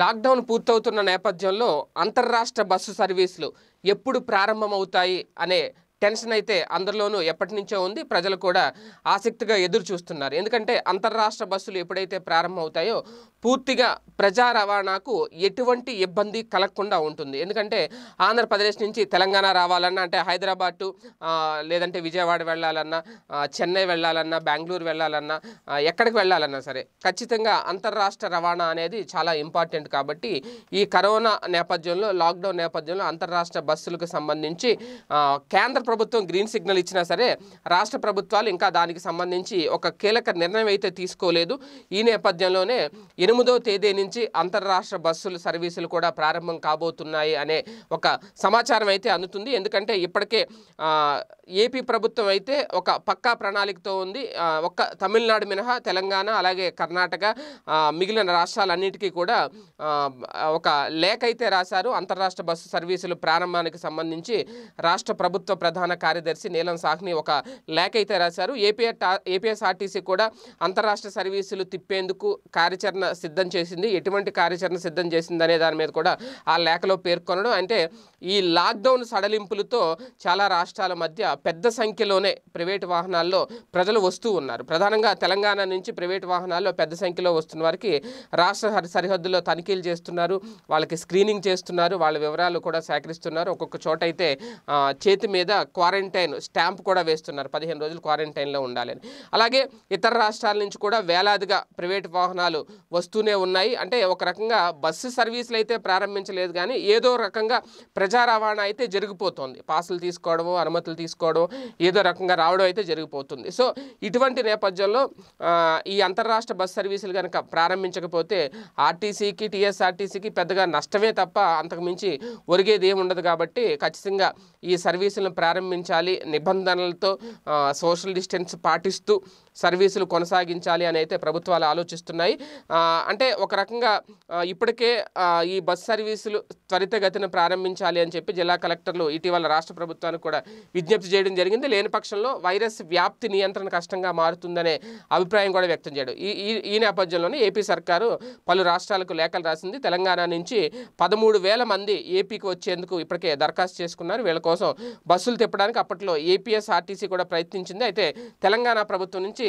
lockdown పూర్తవుతున్న నేపథ్యంలో అంతర్రాష్ట్ర bus సర్వీసులు ఎప్పుడు ప్రారంభమవుతాయి అనే టెన్షన్ అయితే అందరిలోనూ ఎప్పటి నుంచో ఉంది ప్రజలు కూడా ఆసక్తిగా ఎదురు చూస్తున్నారు ఎందుకంటే అంతర్రాష్ట్ర బస్సులు ఎప్పుడైతే ప్రారంభమవుతాయో పూర్తిగా ప్రజా రవాణాకు ఎటువంటి ఇబ్బంది కలగకుండా ఉంటుంది ఎందుకంటే ఆంధ్రప్రదేశ్ నుంచి తెలంగాణ రావాలన్నా అంటే హైదరాబాద్ టు లేదంటే విజయవాడ వెళ్ళాలన్నా చెన్నై వెళ్ళాలన్నా బెంగళూరు వెళ్ళాలన్నా ఎక్కడికి వెళ్ళాలన్నా సరే ఖచ్చితంగా అంతర్రాష్ట్ర రవాణా అనేది చాలా ఇంపార్టెంట్ కాబట్టి ఈ కరోనా నేపథ్యంలో లాక్డౌన్ నేపథ్యంలో అంతర్రాష్ట్ర బస్సులకు సంబంధించి కేంద్ర ప్రభుత్వం గ్రీన్ సిగ్నల్ ఇచ్చినా సరే రాష్ట్ర ప్రభుత్వాలు ఇంకా దానికి సంబంధించి ఒక కీలక నిర్ణయం అయితే తీసుకోలేదు ఈ నేపథ్యంలోనే ఎనిమిదో తేదీ నుంచి అంతర్రాష్ట్ర బస్సులు సర్వీసులు కూడా ప్రారంభం కాబోతున్నాయి అనే ఒక సమాచారం అయితే అందుతుంది ఎందుకంటే ఇప్పటికే ఏపీ ప్రభుత్వం అయితే ఒక పక్కా ప్రణాళికతో ఉంది ఒక్క తమిళనాడు మినహా తెలంగాణ అలాగే కర్ణాటక మిగిలిన రాష్ట్రాలన్నిటికీ కూడా ఒక లేఖ అయితే రాశారు అంతర్రాష్ట్ర బస్సు సర్వీసులు ప్రారంభానికి సంబంధించి రాష్ట్ర ప్రభుత్వ ప్రధాన కార్యదర్శి నీలం సాహ్ని ఒక లేఖ అయితే రాశారు ఏపీ ఏపీఎస్ఆర్టీసీ కూడా అంతరాష్ట్ర సర్వీసులు తిప్పేందుకు కార్యాచరణ సిద్ధం చేసింది ఎటువంటి కార్యాచరణ సిద్ధం చేసింది అనే దాని మీద కూడా ఆ లేఖలో పేర్కొనడం అంటే ఈ లాక్డౌన్ సడలింపులతో చాలా రాష్ట్రాల మధ్య పెద్ద సంఖ్యలోనే ప్రైవేటు వాహనాల్లో ప్రజలు వస్తూ ఉన్నారు ప్రధానంగా తెలంగాణ నుంచి ప్రైవేటు వాహనాల్లో పెద్ద సంఖ్యలో వస్తున్న వారికి రాష్ట్ర సరిహద్దులో తనిఖీలు చేస్తున్నారు వాళ్ళకి స్క్రీనింగ్ చేస్తున్నారు వాళ్ళ వివరాలు కూడా సేకరిస్తున్నారు ఒక్కొక్క చోట అయితే చేతి మీద క్వారంటైన్ స్టాంప్ కూడా వేస్తున్నారు పదిహేను రోజులు క్వారంటైన్లో ఉండాలని అలాగే ఇతర రాష్ట్రాల నుంచి కూడా వేలాదిగా ప్రైవేటు వాహనాలు వస్తూనే ఉన్నాయి అంటే ఒక రకంగా బస్సు సర్వీసులు అయితే ప్రారంభించలేదు కానీ ఏదో రకంగా ప్రజ ప్రజా రవాణా అయితే జరిగిపోతుంది పాసులు తీసుకోవడము అనుమతులు తీసుకోవడం ఏదో రకంగా రావడం అయితే జరిగిపోతుంది సో ఇటువంటి నేపథ్యంలో ఈ అంతర్రాష్ట్ర బస్ సర్వీసులు కనుక ప్రారంభించకపోతే ఆర్టీసీకి టీఎస్ఆర్టీసీకి పెద్దగా నష్టమే తప్ప అంతకుమించి ఒరిగేది ఏమి ఉండదు కాబట్టి ఖచ్చితంగా ఈ సర్వీసులను ప్రారంభించాలి నిబంధనలతో సోషల్ డిస్టెన్స్ పాటిస్తూ సర్వీసులు కొనసాగించాలి అని అయితే ప్రభుత్వాలు ఆలోచిస్తున్నాయి అంటే ఒక రకంగా ఇప్పటికే ఈ బస్ సర్వీసులు త్వరితగతిన ప్రారంభించాలి అని చెప్పి జిల్లా కలెక్టర్లు ఇటీవల రాష్ట్ర ప్రభుత్వానికి కూడా విజ్ఞప్తి చేయడం జరిగింది లేని పక్షంలో వైరస్ వ్యాప్తి నియంత్రణ కష్టంగా మారుతుందనే అభిప్రాయం కూడా వ్యక్తం చేయడం ఈ ఈ నేపథ్యంలోనే ఏపీ సర్కారు పలు రాష్ట్రాలకు లేఖలు రాసింది తెలంగాణ నుంచి పదమూడు వేల మంది ఏపీకి వచ్చేందుకు ఇప్పటికే దరఖాస్తు చేసుకున్నారు వీళ్ళ కోసం బస్సులు తిప్పడానికి అప్పట్లో ఏపీఎస్ఆర్టీసీ కూడా ప్రయత్నించింది అయితే తెలంగాణ ప్రభుత్వం నుంచి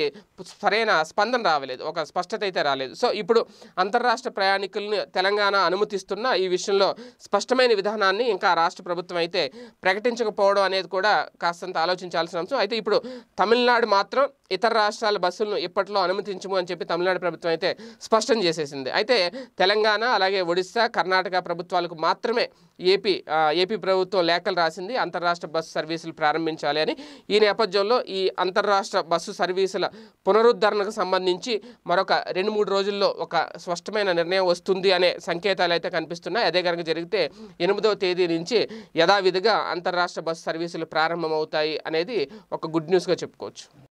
సరైన స్పందన రావలేదు ఒక స్పష్టత అయితే రాలేదు సో ఇప్పుడు అంతర్రాష్ట్ర ప్రయాణికులను తెలంగాణ అనుమతిస్తున్న ఈ విషయంలో స్పష్టమైన విధానాన్ని ఇంకా రాష్ట్ర ప్రభుత్వం అయితే ప్రకటించకపోవడం అనేది కూడా కాస్తంత ఆలోచించాల్సిన అంశం అయితే ఇప్పుడు తమిళనాడు మాత్రం ఇతర రాష్ట్రాల బస్సులను ఇప్పట్లో అనుమతించము అని చెప్పి తమిళనాడు ప్రభుత్వం అయితే స్పష్టం చేసేసింది అయితే తెలంగాణ అలాగే ఒడిశా కర్ణాటక ప్రభుత్వాలకు మాత్రమే ఏపీ ఏపీ ప్రభుత్వం లేఖలు రాసింది అంతర్రాష్ట్ర బస్సు సర్వీసులు ప్రారంభించాలి అని ఈ నేపథ్యంలో ఈ అంతర్రాష్ట్ర బస్సు సర్వీసుల పునరుద్ధరణకు సంబంధించి మరొక రెండు మూడు రోజుల్లో ఒక స్పష్టమైన నిర్ణయం వస్తుంది అనే సంకేతాలు అయితే కనిపిస్తున్నాయి అదే కనుక జరిగితే ఎనిమిదవ తేదీ నుంచి యథావిధిగా అంతర్రాష్ట్ర బస్సు సర్వీసులు ప్రారంభమవుతాయి అనేది ఒక గుడ్ న్యూస్గా చెప్పుకోవచ్చు